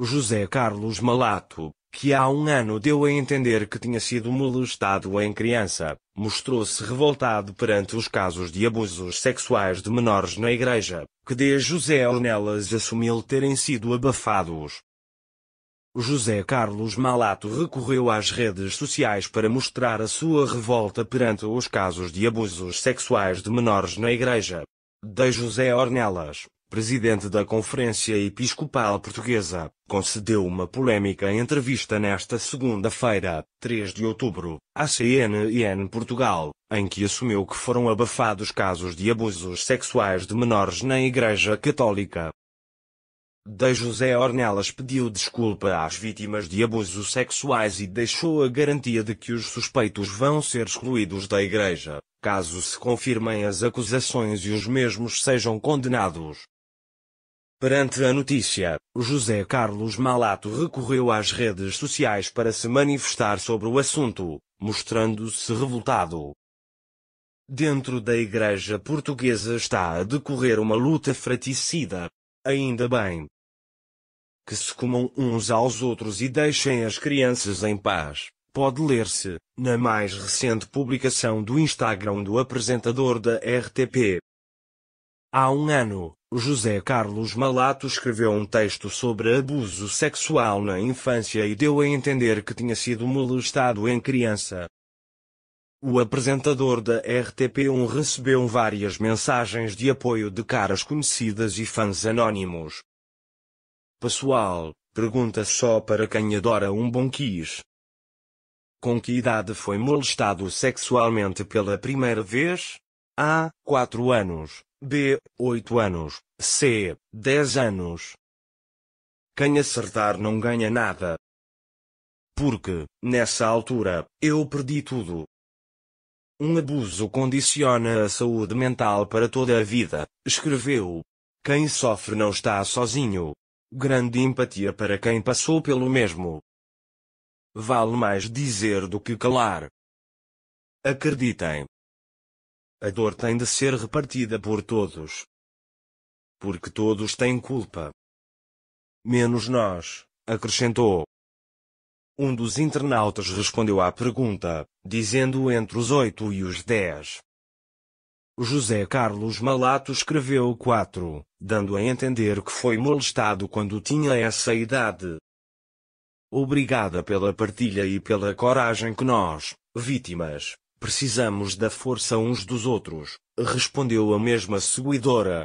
José Carlos Malato, que há um ano deu a entender que tinha sido molestado em criança, mostrou-se revoltado perante os casos de abusos sexuais de menores na igreja, que desde José Ornelas assumiu terem sido abafados. José Carlos Malato recorreu às redes sociais para mostrar a sua revolta perante os casos de abusos sexuais de menores na igreja. De José Ornelas, presidente da Conferência Episcopal Portuguesa, concedeu uma polêmica entrevista nesta segunda-feira, 3 de outubro, à CNN Portugal, em que assumiu que foram abafados casos de abusos sexuais de menores na Igreja Católica. De José Ornelas pediu desculpa às vítimas de abusos sexuais e deixou a garantia de que os suspeitos vão ser excluídos da Igreja, caso se confirmem as acusações e os mesmos sejam condenados. Perante a notícia, José Carlos Malato recorreu às redes sociais para se manifestar sobre o assunto, mostrando-se revoltado. Dentro da Igreja Portuguesa está a decorrer uma luta fratricida. Ainda bem. Que se comam uns aos outros e deixem as crianças em paz, pode ler-se, na mais recente publicação do Instagram do apresentador da RTP. Há um ano, José Carlos Malato escreveu um texto sobre abuso sexual na infância e deu a entender que tinha sido molestado em criança. O apresentador da RTP1 recebeu várias mensagens de apoio de caras conhecidas e fãs anônimos. Pessoal, pergunta só para quem adora um bom quiz. Com que idade foi molestado sexualmente pela primeira vez? Há 4 anos. B. 8 anos. C. 10 anos. Quem acertar não ganha nada. Porque, nessa altura, eu perdi tudo. Um abuso condiciona a saúde mental para toda a vida, escreveu. Quem sofre não está sozinho. Grande empatia para quem passou pelo mesmo. Vale mais dizer do que calar. Acreditem, a dor tem de ser repartida por todos. Porque todos têm culpa. Menos nós, acrescentou. Um dos internautas respondeu à pergunta, dizendo entre os oito e os dez. José Carlos Malato escreveu quatro, dando a entender que foi molestado quando tinha essa idade. Obrigada pela partilha e pela coragem que nós, vítimas, Precisamos da força uns dos outros, respondeu a mesma seguidora.